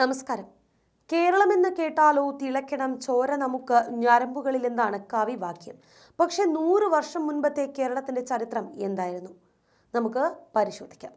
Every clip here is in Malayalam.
നമസ്കാരം കേരളം എന്ന് കേട്ടാലോ തിളക്കണം ചോര നമുക്ക് ഞരമ്പുകളിൽ എന്നാണ് കവിവാക്യം പക്ഷെ നൂറ് വർഷം മുൻപത്തെ കേരളത്തിന്റെ ചരിത്രം എന്തായിരുന്നു നമുക്ക് പരിശോധിക്കാം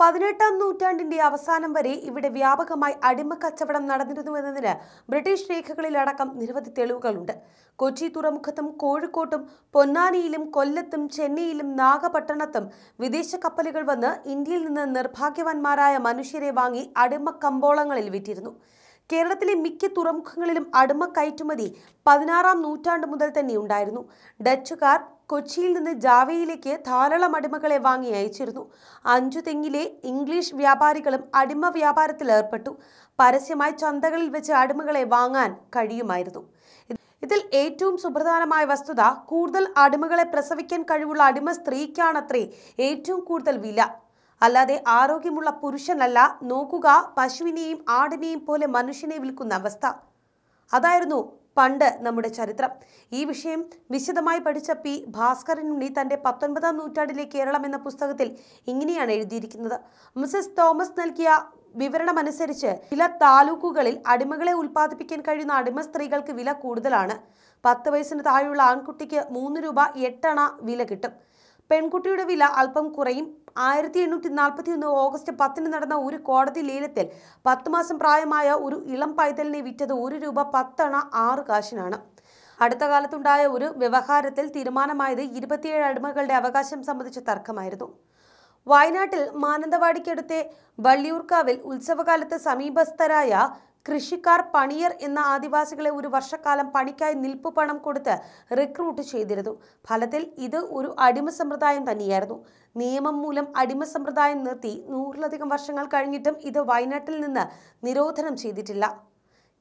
പതിനെട്ടാം നൂറ്റാണ്ടിന്റെ അവസാനം വരെ ഇവിടെ വ്യാപകമായി അടിമ കച്ചവടം നടന്നിരുന്നുവെന്നതിന് ബ്രിട്ടീഷ് രേഖകളിലടക്കം നിരവധി തെളിവുകളുണ്ട് കൊച്ചി തുറമുഖത്തും കോഴിക്കോട്ടും പൊന്നാനിയിലും കൊല്ലത്തും ചെന്നൈയിലും നാഗപട്ടണത്തും വിദേശ കപ്പലുകൾ വന്ന് ഇന്ത്യയിൽ നിന്ന് നിർഭാഗ്യവാന്മാരായ മനുഷ്യരെ വാങ്ങി അടിമ കമ്പോളങ്ങളിൽ വിറ്റിരുന്നു കേരളത്തിലെ മിക്ക തുറമുഖങ്ങളിലും അടിമ കയറ്റുമതി പതിനാറാം നൂറ്റാണ്ട് മുതൽ തന്നെ ഉണ്ടായിരുന്നു ഡച്ചുകാർ കൊച്ചിയിൽ നിന്ന് ജാവയിലേക്ക് ധാരാളം അടിമകളെ വാങ്ങി അയച്ചിരുന്നു അഞ്ചു തെങ്ങിലെ ഇംഗ്ലീഷ് വ്യാപാരികളും അടിമ വ്യാപാരത്തിൽ ഏർപ്പെട്ടു പരസ്യമായി ചന്തകളിൽ വെച്ച് അടിമകളെ വാങ്ങാൻ കഴിയുമായിരുന്നു ഇതിൽ ഏറ്റവും സുപ്രധാനമായ വസ്തുത കൂടുതൽ അടിമകളെ പ്രസവിക്കാൻ കഴിവുള്ള അടിമ സ്ത്രീക്കാണത്രേ ഏറ്റവും കൂടുതൽ വില അല്ലാതെ ആരോഗ്യമുള്ള പുരുഷനല്ല നോക്കുക പശുവിനെയും ആടിനെയും പോലെ മനുഷ്യനെ വിൽക്കുന്ന അവസ്ഥ അതായിരുന്നു പണ്ട് നമ്മുടെ ചരിത്രം ഈ വിഷയം വിശദമായി പഠിച്ച പി ഭാസ്കരൻ ഉണ്ണി തൻ്റെ പത്തൊൻപതാം നൂറ്റാണ്ടിലെ കേരളം എന്ന പുസ്തകത്തിൽ ഇങ്ങനെയാണ് എഴുതിയിരിക്കുന്നത് മിസസ് തോമസ് നൽകിയ വിവരണമനുസരിച്ച് ചില താലൂക്കുകളിൽ അടിമകളെ ഉൽപ്പാദിപ്പിക്കാൻ കഴിയുന്ന അടിമ സ്ത്രീകൾക്ക് വില കൂടുതലാണ് പത്ത് വയസ്സിന് താഴെയുള്ള ആൺകുട്ടിക്ക് മൂന്ന് രൂപ എട്ടണ വില കിട്ടും പെൺകുട്ടിയുടെ വില അല്പം കുറയും ആയിരത്തി എണ്ണൂറ്റി നാൽപ്പത്തി ഒന്ന് ഓഗസ്റ്റ് പത്തിന് നടന്ന ഒരു കോടതി ലേലത്തിൽ പത്ത് മാസം പ്രായമായ ഒരു ഇളം പൈതലിനെ വിറ്റത് ഒരു രൂപ പത്തണ ആറ് കാശിനാണ് അടുത്ത കാലത്തുണ്ടായ ഒരു വ്യവഹാരത്തിൽ തീരുമാനമായത് ഇരുപത്തിയേഴ് അടിമകളുടെ അവകാശം സംബന്ധിച്ച തർക്കമായിരുന്നു വയനാട്ടിൽ മാനന്തവാടിക്കടുത്തെ വള്ളിയൂർക്കാവിൽ ഉത്സവകാലത്ത് സമീപസ്ഥരായ കൃഷിക്കാർ പണിയർ എന്ന ആദിവാസികളെ ഒരു വർഷക്കാലം പണിക്കായി പണം കൊടുത്ത് റിക്രൂട്ട് ചെയ്തിരുന്നു ഫലത്തിൽ ഇത് ഒരു അടിമ സമ്പ്രദായം തന്നെയായിരുന്നു നിയമം മൂലം അടിമ സമ്പ്രദായം നിർത്തി നൂറിലധികം വർഷങ്ങൾ കഴിഞ്ഞിട്ടും ഇത് വയനാട്ടിൽ നിന്ന് നിരോധനം ചെയ്തിട്ടില്ല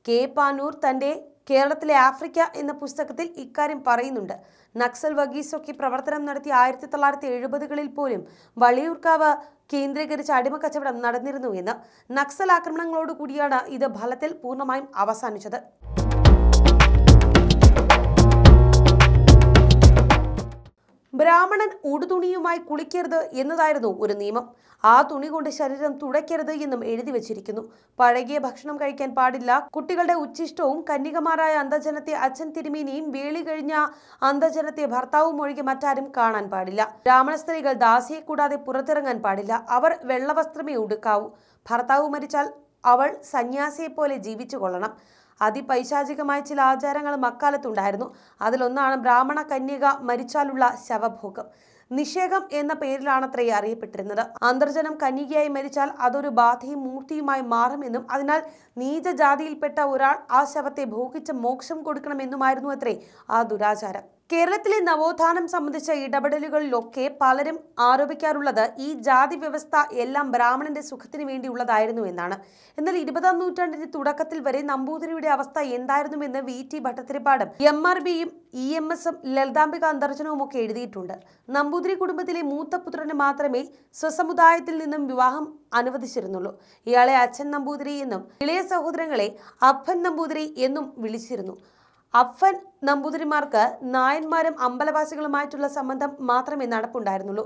കെ പാനൂർ തൻ്റെ കേരളത്തിലെ ആഫ്രിക്ക എന്ന പുസ്തകത്തിൽ ഇക്കാര്യം പറയുന്നുണ്ട് നക്സൽ വഗീസൊക്കെ പ്രവർത്തനം നടത്തിയ ആയിരത്തി തൊള്ളായിരത്തി എഴുപതുകളിൽ പോലും കേന്ദ്രീകരിച്ച് കേന്ദ്രീകരിച്ച കച്ചവടം നടന്നിരുന്നു എന്ന് നക്സൽ ആക്രമണങ്ങളോട് കൂടിയാണ് ഇത് ഫലത്തിൽ പൂർണ്ണമായും അവസാനിച്ചത് ബ്രാഹ്മണൻ ഉടുതുണിയുമായി കുളിക്കരുത് എന്നതായിരുന്നു ഒരു നിയമം ആ തുണി കൊണ്ട് ശരീരം തുടയ്ക്കരുത് എന്നും എഴുതി വച്ചിരിക്കുന്നു പഴകിയ ഭക്ഷണം കഴിക്കാൻ പാടില്ല കുട്ടികളുടെ ഉച്ചിഷ്ടവും കന്യകമാരായ അന്ധജനത്തെ അച്ഛൻ തിരുമേനിയും വേളി കഴിഞ്ഞ അന്ധജനത്തെ ഭർത്താവും ഒഴികെ മറ്റാരും കാണാൻ പാടില്ല ബ്രാഹ്മണ സ്ത്രീകൾ ദാസിയെ കൂടാതെ പുറത്തിറങ്ങാൻ പാടില്ല അവർ വെള്ളവസ്ത്രമേ ഉടുക്കാവൂ ഭർത്താവ് മരിച്ചാൽ അവൾ സന്യാസിയെപ്പോലെ ജീവിച്ചു കൊള്ളണം അതിപൈശാചികമായ ചില ആചാരങ്ങളും അക്കാലത്തുണ്ടായിരുന്നു അതിലൊന്നാണ് ബ്രാഹ്മണ കന്യക മരിച്ചാലുള്ള ശവഭോഗം നിഷേകം എന്ന പേരിലാണത്രേ അറിയപ്പെട്ടിരുന്നത് അന്തർജനം കന്യകയായി മരിച്ചാൽ അതൊരു ബാധയും മൂർത്തിയുമായി മാറുമെന്നും അതിനാൽ നീചജാതിയിൽപ്പെട്ട ഒരാൾ ആ ശവത്തെ ഭോഗിച്ച് മോക്ഷം കൊടുക്കണമെന്നുമായിരുന്നു അത്രേ ആ ദുരാചാരം കേരളത്തിലെ നവോത്ഥാനം സംബന്ധിച്ച ഇടപെടലുകളിലൊക്കെ പലരും ആരോപിക്കാറുള്ളത് ഈ ജാതി വ്യവസ്ഥ എല്ലാം ബ്രാഹ്മണന്റെ സുഖത്തിന് വേണ്ടിയുള്ളതായിരുന്നു എന്നാണ് എന്നാൽ ഇരുപതാം നൂറ്റാണ്ടിന്റെ തുടക്കത്തിൽ വരെ നമ്പൂതിരിയുടെ അവസ്ഥ എന്തായിരുന്നുവെന്ന് വി ടി ഭട്ടത്തിരിപ്പാടും എം ആർ ബിയും ഇ എം എസും ലളിതാംബിക അന്തർജനവും ഒക്കെ എഴുതിയിട്ടുണ്ട് നമ്പൂതിരി കുടുംബത്തിലെ മൂത്ത പുത്രന് മാത്രമേ സ്വസമുദായത്തിൽ നിന്നും വിവാഹം അനുവദിച്ചിരുന്നുള്ളൂ ഇയാളെ അച്ഛൻ നമ്പൂതിരി എന്നും ഇളയ സഹോദരങ്ങളെ അപ്പൻ നമ്പൂതിരി എന്നും വിളിച്ചിരുന്നു അഫൻ നമ്പൂതിരിമാർക്ക് നായന്മാരും അമ്പലവാസികളുമായിട്ടുള്ള സംബന്ധം മാത്രമേ നടപ്പുണ്ടായിരുന്നുള്ളൂ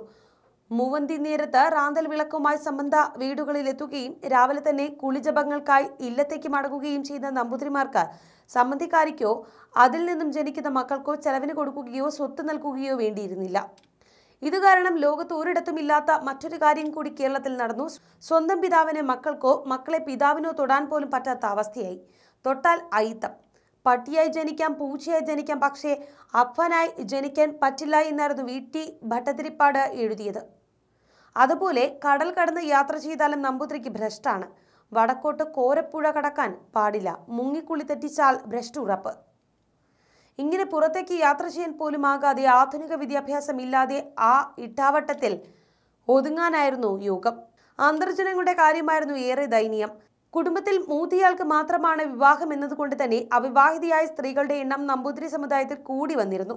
മൂവന്തി നേരത്ത് റാന്തൽ വിളക്കുമായി സംബന്ധ വീടുകളിലെത്തുകയും രാവിലെ തന്നെ കുളിജപങ്ങൾക്കായി ഇല്ലത്തേക്ക് മടങ്ങുകയും ചെയ്യുന്ന നമ്പൂതിരിമാർക്ക് സംബന്ധിക്കാരിക്കോ അതിൽ നിന്നും ജനിക്കുന്ന മക്കൾക്കോ ചെലവിന് കൊടുക്കുകയോ സ്വത്ത് നൽകുകയോ വേണ്ടിയിരുന്നില്ല ഇത് കാരണം ലോകത്ത് ഒരിടത്തും ഇല്ലാത്ത മറ്റൊരു കാര്യം കൂടി കേരളത്തിൽ നടന്നു സ്വന്തം പിതാവിനെ മക്കൾക്കോ മക്കളെ പിതാവിനോ തൊടാൻ പോലും പറ്റാത്ത അവസ്ഥയായി തൊട്ടാൽ അയിത്തം പട്ടിയായി ജനിക്കാം പൂച്ചയായി ജനിക്കാം പക്ഷേ അപ്പനായി ജനിക്കാൻ പറ്റില്ല എന്നായിരുന്നു വി ടി ഭട്ടതിരിപ്പാട് എഴുതിയത് അതുപോലെ കടൽ കടന്ന് യാത്ര ചെയ്താലും നമ്പൂതിരിക്ക് ഭ്രഷ്ടാണ് വടക്കോട്ട് കോരപ്പുഴ കടക്കാൻ പാടില്ല മുങ്ങിക്കുള്ളി തെറ്റിച്ചാൽ ഭ്രഷ്ട ഉറപ്പ് ഇങ്ങനെ പുറത്തേക്ക് യാത്ര ചെയ്യാൻ പോലും ആകാതെ ആധുനിക വിദ്യാഭ്യാസം ഇല്ലാതെ ആ ഇട്ടാവട്ടത്തിൽ ഒതുങ്ങാനായിരുന്നു യോഗം അന്തർജനങ്ങളുടെ കാര്യമായിരുന്നു ഏറെ ദയനീയം കുടുംബത്തിൽ മൂത്തയാൾക്ക് മാത്രമാണ് വിവാഹം എന്നതുകൊണ്ട് തന്നെ അവിവാഹിതയായ സ്ത്രീകളുടെ എണ്ണം നമ്പൂതിരി സമുദായത്തിൽ കൂടി വന്നിരുന്നു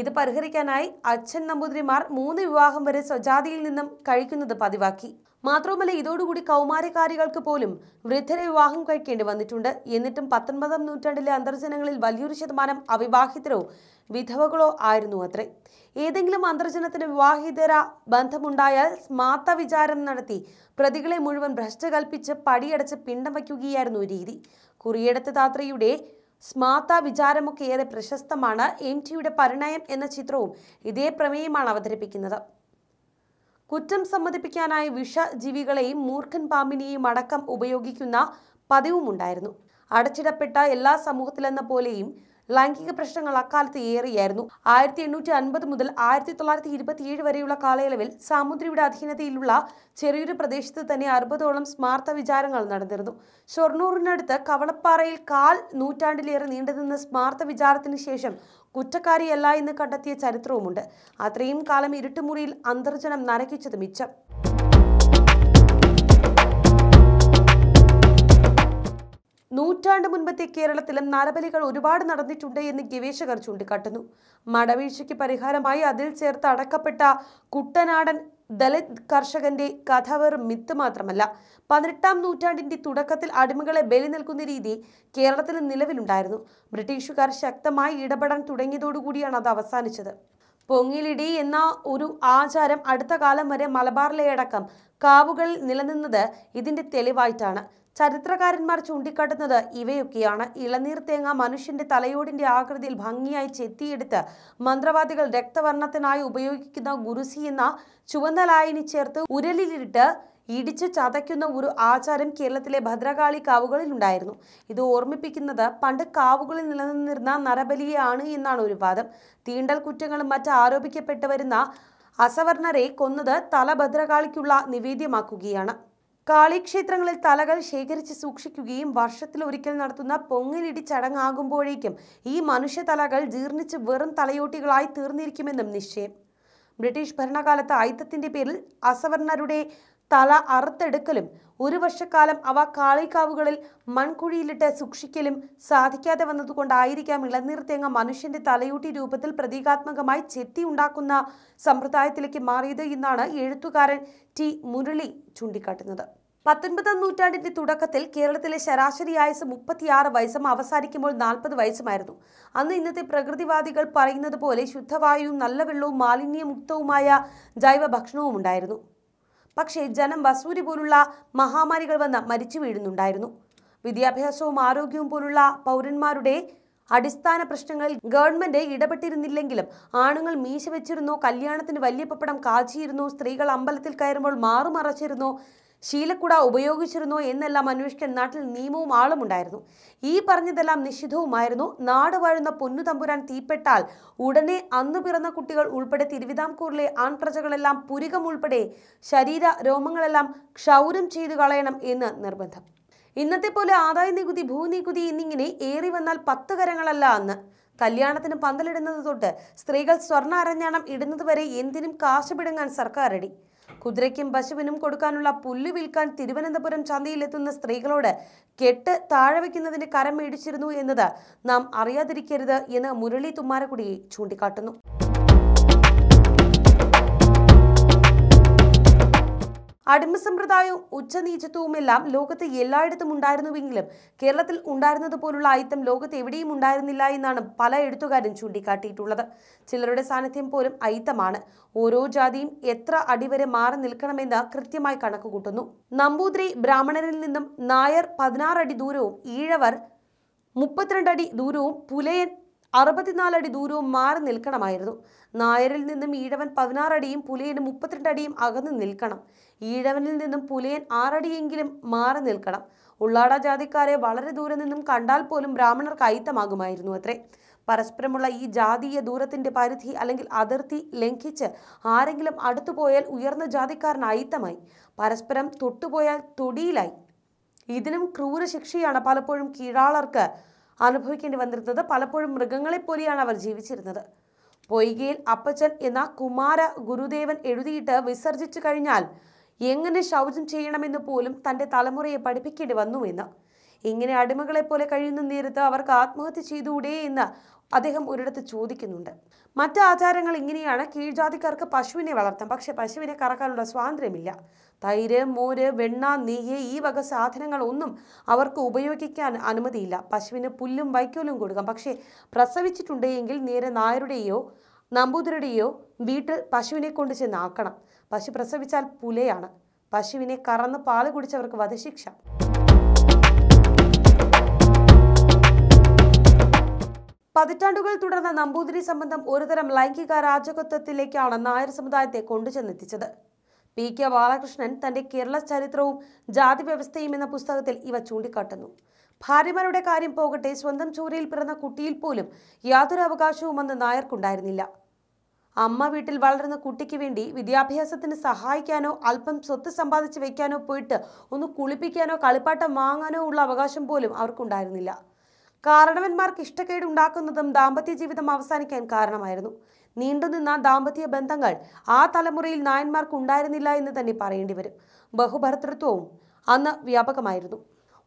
ഇത് പരിഹരിക്കാനായി അച്ഛൻ നമ്പൂതിരിമാർ മൂന്ന് വിവാഹം വരെ സ്വജാതിയിൽ നിന്നും കഴിക്കുന്നത് പതിവാക്കി മാത്രവുമല്ല ഇതോടുകൂടി കൗമാരക്കാരികൾക്ക് പോലും വൃദ്ധരെ വിവാഹം കഴിക്കേണ്ടി വന്നിട്ടുണ്ട് എന്നിട്ടും പത്തൊൻപതാം നൂറ്റാണ്ടിലെ അന്തർജനങ്ങളിൽ വലിയൊരു ശതമാനം അവിവാഹിതരോ വിധവകളോ ആയിരുന്നു അത്രേ ഏതെങ്കിലും അന്തർജനത്തിന് വിവാഹിതര ബന്ധമുണ്ടായാൽ മാത്ത വിചാരം നടത്തി പ്രതികളെ മുഴുവൻ ഭ്രഷ്ടകൽപ്പിച്ച് പടിയടച്ച് പിണ്ടം വയ്ക്കുകയായിരുന്നു രീതി കുറിയെടുത്ത താത്രയുടെ സ്മാർത്ത വിചാരമൊക്കെ ഏറെ പ്രശസ്തമാണ് എം ടിയുടെ പരിണയം എന്ന ചിത്രവും ഇതേ പ്രമേയമാണ് അവതരിപ്പിക്കുന്നത് കുറ്റം സമ്മതിപ്പിക്കാനായി വിഷജീവികളെയും മൂർഖൻ പാമ്പിനെയും അടക്കം ഉപയോഗിക്കുന്ന പതിവുമുണ്ടായിരുന്നു അടച്ചിടപ്പെട്ട എല്ലാ സമൂഹത്തിലെന്ന പോലെയും ലൈംഗിക പ്രശ്നങ്ങൾ അക്കാലത്ത് ഏറെയായിരുന്നു ആയിരത്തി എണ്ണൂറ്റി അൻപത് മുതൽ ആയിരത്തി തൊള്ളായിരത്തി ഇരുപത്തിയേഴ് വരെയുള്ള കാലയളവിൽ സാമുദ്രിയുടെ അധീനതയിലുള്ള ചെറിയൊരു പ്രദേശത്ത് തന്നെ അറുപതോളം സ്മാർത്ത വിചാരങ്ങൾ നടന്നിരുന്നു ഷൊർണൂറിനടുത്ത് കവളപ്പാറയിൽ കാൽ നൂറ്റാണ്ടിലേറെ നീണ്ടുനിന്ന സ്മാർത്ത വിചാരത്തിന് ശേഷം കുറ്റക്കാരിയല്ല എന്ന് കണ്ടെത്തിയ ചരിത്രവുമുണ്ട് അത്രയും കാലം ഇരുട്ടുമുറിയിൽ അന്തർജനം നരകിച്ചത് മിച്ചം നൂറ്റാണ്ട് മുൻപത്തെ കേരളത്തിലും നരബലികൾ ഒരുപാട് നടന്നിട്ടുണ്ട് എന്ന് ഗവേഷകർ ചൂണ്ടിക്കാട്ടുന്നു മടവീഴ്ചയ്ക്ക് പരിഹാരമായി അതിൽ ചേർത്ത് അടക്കപ്പെട്ട കുട്ടനാടൻ ദലിത് കർഷകന്റെ കഥ വെറും മിത്ത് മാത്രമല്ല പതിനെട്ടാം നൂറ്റാണ്ടിന്റെ തുടക്കത്തിൽ അടിമകളെ ബലി നൽകുന്ന രീതി കേരളത്തിൽ നിലവിലുണ്ടായിരുന്നു ബ്രിട്ടീഷുകാർ ശക്തമായി ഇടപെടാൻ തുടങ്ങിയതോടുകൂടിയാണ് അത് അവസാനിച്ചത് പൊങ്ങിലിടി എന്ന ഒരു ആചാരം അടുത്ത കാലം വരെ മലബാറിലെ അടക്കം കാവുകളിൽ നിലനിന്നത് ഇതിന്റെ തെളിവായിട്ടാണ് ചരിത്രകാരന്മാർ ചൂണ്ടിക്കാട്ടുന്നത് ഇവയൊക്കെയാണ് ഇളനീർ തേങ്ങ മനുഷ്യന്റെ തലയോടിന്റെ ആകൃതിയിൽ ഭംഗിയായി ചെത്തിയെടുത്ത് മന്ത്രവാദികൾ രക്തവർണ്ണത്തിനായി ഉപയോഗിക്കുന്ന ഗുരുസി എന്ന ചുവന്ന ലായനി ചേർത്ത് ഉരലിലിട്ട് ഇടിച്ചു ചതയ്ക്കുന്ന ഒരു ആചാരം കേരളത്തിലെ ഭദ്രകാളി കാവുകളിൽ ഉണ്ടായിരുന്നു ഇത് ഓർമ്മിപ്പിക്കുന്നത് പണ്ട് കാവുകളിൽ നിലനിന്നിരുന്ന നരബലിയാണ് എന്നാണ് ഒരു വാദം തീണ്ടൽ കുറ്റങ്ങളും മറ്റ് ആരോപിക്കപ്പെട്ടു വരുന്ന അസവർണരെ കൊന്നത് തല ഭദ്രകാളിക്കുള്ള നിവേദ്യമാക്കുകയാണ് കാളിക്ഷേത്രങ്ങളിൽ തലകൾ ശേഖരിച്ച് സൂക്ഷിക്കുകയും വർഷത്തിൽ ഒരിക്കൽ നടത്തുന്ന പൊങ്ങിലിടി ചടങ്ങാകുമ്പോഴേക്കും ഈ മനുഷ്യ തലകൾ ജീർണിച്ച് വെറും തലയോട്ടികളായി തീർന്നിരിക്കുമെന്നും നിശ്ചയം ബ്രിട്ടീഷ് ഭരണകാലത്ത് ആയുധത്തിന്റെ പേരിൽ അസവർണരുടെ തല അറുത്തെടുക്കലും ഒരു വർഷക്കാലം അവ കാളിക്കാവുകളിൽ മൺകുഴിയിലിട്ട് സൂക്ഷിക്കലും സാധിക്കാതെ വന്നതുകൊണ്ടായിരിക്കാം ഇളനീർ തേങ്ങ മനുഷ്യന്റെ തലയൂട്ടി രൂപത്തിൽ പ്രതീകാത്മകമായി ചെത്തി ഉണ്ടാക്കുന്ന സമ്പ്രദായത്തിലേക്ക് മാറിയത് എന്നാണ് എഴുത്തുകാരൻ ടി മുരളി ചൂണ്ടിക്കാട്ടുന്നത് പത്തൊൻപതാം നൂറ്റാണ്ടിന്റെ തുടക്കത്തിൽ കേരളത്തിലെ ശരാശരി ആയുസ് മുപ്പത്തിയാറ് വയസ്സും അവസാനിക്കുമ്പോൾ നാൽപ്പത് വയസ്സുമായിരുന്നു അന്ന് ഇന്നത്തെ പ്രകൃതിവാദികൾ പറയുന്നത് പോലെ ശുദ്ധവായുവും നല്ല വെള്ളവും മാലിന്യമുക്തവുമായ ജൈവ ഭക്ഷണവും ഉണ്ടായിരുന്നു പക്ഷേ ജനം വസൂരി പോലുള്ള മഹാമാരികൾ വന്ന് മരിച്ചു വീഴുന്നുണ്ടായിരുന്നു വിദ്യാഭ്യാസവും ആരോഗ്യവും പോലുള്ള പൗരന്മാരുടെ അടിസ്ഥാന പ്രശ്നങ്ങളിൽ ഗവൺമെന്റ് ഇടപെട്ടിരുന്നില്ലെങ്കിലും ആണുങ്ങൾ മീശ വെച്ചിരുന്നു കല്യാണത്തിന് വലിയ പപ്പടം കാച്ചിയിരുന്നു സ്ത്രീകൾ അമ്പലത്തിൽ കയറുമ്പോൾ മാറുമറച്ചിരുന്നു ശീലക്കുട ഉപയോഗിച്ചിരുന്നോ എന്നെല്ലാം അന്വേഷിക്കാൻ നാട്ടിൽ നിയമവും ആളുമുണ്ടായിരുന്നു ഈ പറഞ്ഞതെല്ലാം നിഷിദ്ധവുമായിരുന്നു നാട് വാഴുന്ന പൊന്നുതമ്പുരാൻ തീപ്പെട്ടാൽ ഉടനെ അന്ന് പിറന്ന കുട്ടികൾ ഉൾപ്പെടെ തിരുവിതാംകൂറിലെ ആൺപ്രജകളെല്ലാം പുരികം ഉൾപ്പെടെ ശരീര രോമങ്ങളെല്ലാം ക്ഷൗരം ചെയ്തു കളയണം എന്ന് നിർബന്ധം ഇന്നത്തെ പോലെ ആദായ നികുതി ഭൂനികുതി എന്നിങ്ങനെ ഏറി വന്നാൽ പത്ത് കരങ്ങളല്ല അന്ന് കല്യാണത്തിന് പന്തലിടുന്നത് തൊട്ട് സ്ത്രീകൾ സ്വർണ്ണ അരഞ്ഞാണം ഇടുന്നത് വരെ എന്തിനും കാശ് പിടുങ്ങാൻ സർക്കാർ റെഡി കുതിരയ്ക്കും പശുവിനും കൊടുക്കാനുള്ള പുല്ല് വിൽക്കാൻ തിരുവനന്തപുരം ചന്തയിലെത്തുന്ന സ്ത്രീകളോട് കെട്ട് താഴെ വയ്ക്കുന്നതിന് കരം മേടിച്ചിരുന്നു എന്നത് നാം അറിയാതിരിക്കരുത് എന്ന് മുരളി തുമ്മാരക്കുടി ചൂണ്ടിക്കാട്ടുന്നു അടിമസമ്പ്രദായവും സമ്പ്രദായവും ഉച്ചനീചത്വവുമെല്ലാം ലോകത്ത് എല്ലായിടത്തും ഉണ്ടായിരുന്നുവെങ്കിലും കേരളത്തിൽ ഉണ്ടായിരുന്നത് പോലുള്ള അയിത്തം ലോകത്ത് എവിടെയും ഉണ്ടായിരുന്നില്ല എന്നാണ് പല എഴുത്തുകാരും ചൂണ്ടിക്കാട്ടിയിട്ടുള്ളത് ചിലരുടെ സാന്നിധ്യം പോലും ഐത്തമാണ് ഓരോ ജാതിയും എത്ര അടിവരെ മാറി നിൽക്കണമെന്ന് കൃത്യമായി കണക്കുകൂട്ടുന്നു നമ്പൂതിരി ബ്രാഹ്മണരിൽ നിന്നും നായർ പതിനാറടി ദൂരവും ഈഴവർ മുപ്പത്തിരണ്ടടി ദൂരവും പുലയൻ അറുപത്തിനാലടി ദൂരവും മാറി നിൽക്കണമായിരുന്നു നായരിൽ നിന്നും ഈഴവൻ പതിനാറടിയും പുലിയിന് മുപ്പത്തിരണ്ടടിയും അടിയും അകന്ന് നിൽക്കണം ഈഴവനിൽ നിന്നും പുലിയൻ ആറടിയെങ്കിലും മാറി നിൽക്കണം ഉള്ളാട ജാതിക്കാരെ വളരെ ദൂരെ നിന്നും കണ്ടാൽ പോലും ബ്രാഹ്മണർ കൈത്തമാകുമായിരുന്നു അത്രേ പരസ്പരമുള്ള ഈ ജാതീയ ദൂരത്തിന്റെ പരിധി അല്ലെങ്കിൽ അതിർത്തി ലംഘിച്ച് ആരെങ്കിലും അടുത്തു പോയാൽ ഉയർന്ന ജാതിക്കാരൻ അയിത്തമായി പരസ്പരം തൊട്ടുപോയാൽ തൊടിയിലായി ഇതിനും ക്രൂര ശിക്ഷയാണ് പലപ്പോഴും കീഴാളർക്ക് അനുഭവിക്കേണ്ടി വന്നിരുന്നത് പലപ്പോഴും മൃഗങ്ങളെപ്പോലെയാണ് അവർ ജീവിച്ചിരുന്നത് പൊയ്കയിൽ അപ്പച്ചൻ എന്ന കുമാര ഗുരുദേവൻ എഴുതിയിട്ട് വിസർജിച്ചു കഴിഞ്ഞാൽ എങ്ങനെ ശൗചം ചെയ്യണമെന്ന് പോലും തൻ്റെ തലമുറയെ പഠിപ്പിക്കേണ്ടി വന്നു എന്ന് ഇങ്ങനെ അടിമകളെ പോലെ കഴിയുന്ന നേരത്ത് അവർക്ക് ആത്മഹത്യ ചെയ്തുകൂടേ എന്ന് അദ്ദേഹം ഒരിടത്ത് ചോദിക്കുന്നുണ്ട് മറ്റു ആചാരങ്ങൾ ഇങ്ങനെയാണ് കീഴ്ജാതിക്കാർക്ക് പശുവിനെ വളർത്താം പക്ഷെ പശുവിനെ കറക്കാനുള്ള സ്വാതന്ത്ര്യമില്ല തൈര് മോര് വെണ്ണ നെയ്യ് ഈ വക സാധനങ്ങൾ ഒന്നും അവർക്ക് ഉപയോഗിക്കാൻ അനുമതിയില്ല പശുവിന് പുല്ലും വൈക്കോലും കൊടുക്കാം പക്ഷേ പ്രസവിച്ചിട്ടുണ്ടെങ്കിൽ നേരെ നായരുടെയോ നമ്പൂതിരുടെയോ വീട്ടിൽ പശുവിനെ കൊണ്ട് ചെന്നാക്കണം പശു പ്രസവിച്ചാൽ പുലയാണ് പശുവിനെ കറന്ന് പാല് കുടിച്ചവർക്ക് വധശിക്ഷ പതിറ്റാണ്ടുകൾ തുടർന്ന നമ്പൂതിരി സംബന്ധം ഒരുതരം ലൈംഗിക രാജകത്വത്തിലേക്കാണ് നായർ സമുദായത്തെ കൊണ്ടുചെന്നെത്തിച്ചത് പി കെ ബാലകൃഷ്ണൻ തന്റെ കേരള ചരിത്രവും ജാതി വ്യവസ്ഥയും എന്ന പുസ്തകത്തിൽ ഇവ ചൂണ്ടിക്കാട്ടുന്നു ഭാര്യമാരുടെ കാര്യം പോകട്ടെ സ്വന്തം ചൂരയിൽ പിറന്ന കുട്ടിയിൽ പോലും യാതൊരു അവകാശവുമെന്ന് നായർക്കുണ്ടായിരുന്നില്ല അമ്മ വീട്ടിൽ വളരുന്ന കുട്ടിക്ക് വേണ്ടി വിദ്യാഭ്യാസത്തിന് സഹായിക്കാനോ അല്പം സ്വത്ത് സമ്പാദിച്ച് വയ്ക്കാനോ പോയിട്ട് ഒന്ന് കുളിപ്പിക്കാനോ കളിപ്പാട്ടം വാങ്ങാനോ ഉള്ള അവകാശം പോലും അവർക്കുണ്ടായിരുന്നില്ല കാരണവന്മാർക്ക് ഇഷ്ടക്കേട് ഉണ്ടാക്കുന്നതും ദാമ്പത്യ ജീവിതം അവസാനിക്കാൻ കാരണമായിരുന്നു നീണ്ടുനിന്ന ദാമ്പത്യ ബന്ധങ്ങൾ ആ തലമുറയിൽ നായന്മാർക്ക് ഉണ്ടായിരുന്നില്ല എന്ന് തന്നെ പറയേണ്ടി വരും ബഹുഭർത്തൃത്വവും അന്ന് വ്യാപകമായിരുന്നു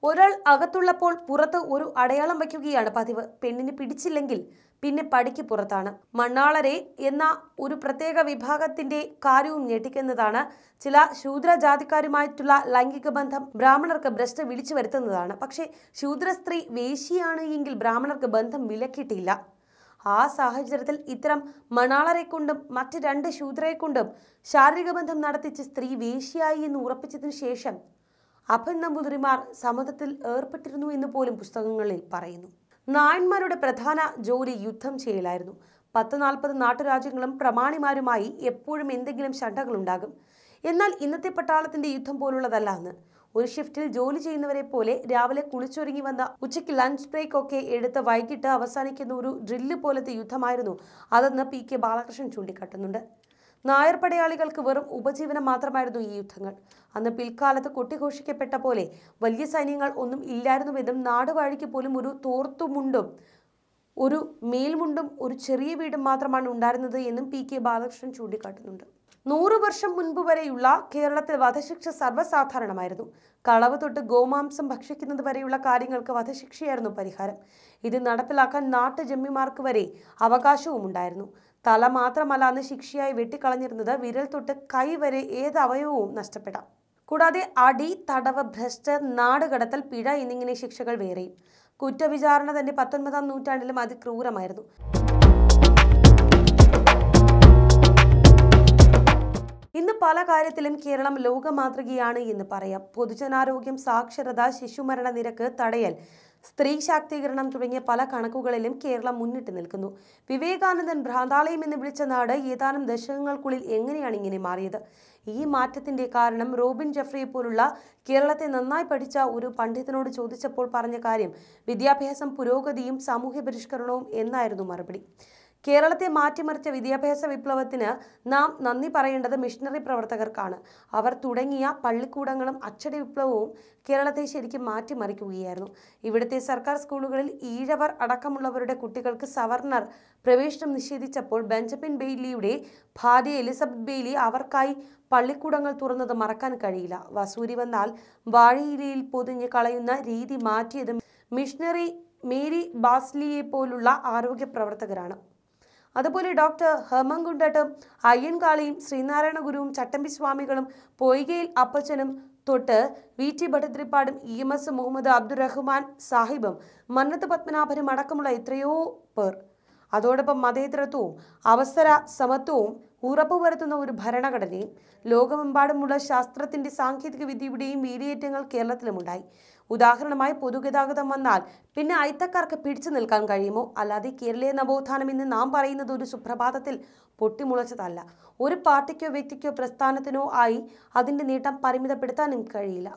ഒരാൾ അകത്തുള്ളപ്പോൾ പുറത്ത് ഒരു അടയാളം വയ്ക്കുകയാണ് പതിവ് പെണ്ണിന് പിടിച്ചില്ലെങ്കിൽ പിന്നെ പടിക്ക് പുറത്താണ് മണ്ണാളരെ എന്ന ഒരു പ്രത്യേക വിഭാഗത്തിന്റെ കാര്യവും ഞെട്ടിക്കുന്നതാണ് ചില ശൂദ്രജാതിക്കാരുമായിട്ടുള്ള ലൈംഗിക ബന്ധം ബ്രാഹ്മണർക്ക് ഭ്രഷ്ട വിളിച്ചു വരുത്തുന്നതാണ് പക്ഷേ ശൂദ്ര സ്ത്രീ വേശിയാണ് എങ്കിൽ ബ്രാഹ്മണർക്ക് ബന്ധം വിലക്കിയിട്ടില്ല ആ സാഹചര്യത്തിൽ ഇത്തരം മണാളരെ കൊണ്ടും മറ്റ് രണ്ട് ശൂദ്രയെ കൊണ്ടും ശാരീരിക ബന്ധം നടത്തിച്ച് സ്ത്രീ വേശിയായി എന്ന് ഉറപ്പിച്ചതിനു ശേഷം അഭൻ നമ്പൂതിരിമാർ സമ്മതത്തിൽ ഏർപ്പെട്ടിരുന്നു എന്ന് പോലും പുസ്തകങ്ങളിൽ പറയുന്നു നായന്മാരുടെ പ്രധാന ജോലി യുദ്ധം ചെയ്യലായിരുന്നു പത്ത് നാൽപ്പത് നാട്ടുരാജ്യങ്ങളും പ്രമാണിമാരുമായി എപ്പോഴും എന്തെങ്കിലും ശണ്ടകളുണ്ടാകും എന്നാൽ ഇന്നത്തെ പട്ടാളത്തിന്റെ യുദ്ധം പോലുള്ളതല്ല അന്ന് ഒരു ഷിഫ്റ്റിൽ ജോലി ചെയ്യുന്നവരെ പോലെ രാവിലെ കുളിച്ചൊരുങ്ങി വന്ന ഉച്ചയ്ക്ക് ലഞ്ച് ബ്രേക്ക് ഒക്കെ എടുത്ത് വൈകിട്ട് അവസാനിക്കുന്ന ഒരു ഡ്രില്ല് പോലത്തെ യുദ്ധമായിരുന്നു അതെന്ന് പി കെ ബാലകൃഷ്ണൻ ചൂണ്ടിക്കാട്ടുന്നുണ്ട് നായർ പടയാളികൾക്ക് വെറും ഉപജീവനം മാത്രമായിരുന്നു ഈ യുദ്ധങ്ങൾ അന്ന് പിൽക്കാലത്ത് കൊട്ടിഘോഷിക്കപ്പെട്ട പോലെ വലിയ സൈന്യങ്ങൾ ഒന്നും ഇല്ലായിരുന്നുവെന്നും നാടുവാഴിക്ക് പോലും ഒരു തോർത്തുമുണ്ടും ഒരു മേൽമുണ്ടും ഒരു ചെറിയ വീടും മാത്രമാണ് ഉണ്ടായിരുന്നത് എന്നും പി കെ ബാലകൃഷ്ണൻ ചൂണ്ടിക്കാട്ടുന്നുണ്ട് നൂറു വർഷം മുൻപ് വരെയുള്ള കേരളത്തിൽ വധശിക്ഷ സർവ്വസാധാരണമായിരുന്നു കളവ് തൊട്ട് ഗോമാംസം ഭക്ഷിക്കുന്നത് വരെയുള്ള കാര്യങ്ങൾക്ക് വധശിക്ഷയായിരുന്നു പരിഹാരം ഇത് നടപ്പിലാക്കാൻ നാട്ടുജമ്മിമാർക്ക് വരെ അവകാശവും ഉണ്ടായിരുന്നു തല മാത്രമല്ല അന്ന് ശിക്ഷയായി വെട്ടിക്കളഞ്ഞിരുന്നത് വിരൽ തൊട്ട് കൈ വരെ ഏത് അവയവവും നഷ്ടപ്പെടാം കൂടാതെ അടി തടവ് ഭ്രഷ്ട് നാടുകടത്തൽ പിഴ എന്നിങ്ങനെ ശിക്ഷകൾ വേറെയും കുറ്റവിചാരണ തന്നെ പത്തൊൻപതാം നൂറ്റാണ്ടിലും അതിക്രൂരമായിരുന്നു ഇന്ന് പല കാര്യത്തിലും കേരളം ലോകമാതൃകയാണ് എന്ന് പറയാം പൊതുജനാരോഗ്യം സാക്ഷരത ശിശുമരണ നിരക്ക് തടയൽ സ്ത്രീ ശാക്തീകരണം തുടങ്ങിയ പല കണക്കുകളിലും കേരളം മുന്നിട്ട് നിൽക്കുന്നു വിവേകാനന്ദൻ ഭ്രാന്താലയം എന്ന് വിളിച്ച നാട് ഏതാനും ദശകങ്ങൾക്കുള്ളിൽ എങ്ങനെയാണ് ഇങ്ങനെ മാറിയത് ഈ മാറ്റത്തിന്റെ കാരണം റോബിൻ ജഫ്രിയെ പോലുള്ള കേരളത്തെ നന്നായി പഠിച്ച ഒരു പണ്ഡിതനോട് ചോദിച്ചപ്പോൾ പറഞ്ഞ കാര്യം വിദ്യാഭ്യാസം പുരോഗതിയും സാമൂഹ്യ പരിഷ്കരണവും എന്നായിരുന്നു മറുപടി കേരളത്തെ മാറ്റിമറിച്ച വിദ്യാഭ്യാസ വിപ്ലവത്തിന് നാം നന്ദി പറയേണ്ടത് മിഷണറി പ്രവർത്തകർക്കാണ് അവർ തുടങ്ങിയ പള്ളിക്കൂടങ്ങളും അച്ചടി വിപ്ലവവും കേരളത്തെ ശരിക്കും മാറ്റിമറിക്കുകയായിരുന്നു ഇവിടുത്തെ സർക്കാർ സ്കൂളുകളിൽ ഈഴവർ അടക്കമുള്ളവരുടെ കുട്ടികൾക്ക് സവർണർ പ്രവേശനം നിഷേധിച്ചപ്പോൾ ബെഞ്ചമിൻ ബെയ്ലിയുടെ ഭാര്യ എലിസബത്ത് ബെയ്ലി അവർക്കായി പള്ളിക്കൂടങ്ങൾ തുറന്നത് മറക്കാൻ കഴിയില്ല വസൂരി വന്നാൽ വാഴയിലയിൽ പൊതിഞ്ഞ് കളയുന്ന രീതി മാറ്റിയതും മിഷണറി മേരി ബാസ്ലിയെ പോലുള്ള ആരോഗ്യ പ്രവർത്തകരാണ് അതുപോലെ ഡോക്ടർ ഹെർമൻകുണ്ടട്ടും അയ്യൻകാളിയും ശ്രീനാരായണ ഗുരുവും ചട്ടമ്പി സ്വാമികളും പൊയ്കയിൽ അപ്പച്ചനും തൊട്ട് വി ടി ഭട്ടതിരിപ്പാടും E M S Muhammad Abdurahman സാഹിബും മന്നത്ത് പത്മനാഭനും അടക്കമുള്ള എത്രയോ പേർ അതോടൊപ്പം മതേതരത്വവും അവസര സമത്വവും ഉറപ്പുവരുത്തുന്ന ഒരു ഭരണഘടനയും ലോകമെമ്പാടുമുള്ള ശാസ്ത്രത്തിൻ്റെ സാങ്കേതിക വിദ്യയുടെയും വേലിയേറ്റങ്ങൾ കേരളത്തിലുമുണ്ടായി ഉദാഹരണമായി പൊതുഗതാഗതം വന്നാൽ പിന്നെ അയിത്തക്കാർക്ക് പിടിച്ചു നിൽക്കാൻ കഴിയുമോ അല്ലാതെ കേരളീയ നവോത്ഥാനം എന്ന് നാം പറയുന്നത് ഒരു സുപ്രഭാതത്തിൽ പൊട്ടിമുളച്ചതല്ല ഒരു പാർട്ടിക്കോ വ്യക്തിക്കോ പ്രസ്ഥാനത്തിനോ ആയി അതിൻ്റെ നേട്ടം പരിമിതപ്പെടുത്താൻ കഴിയില്ല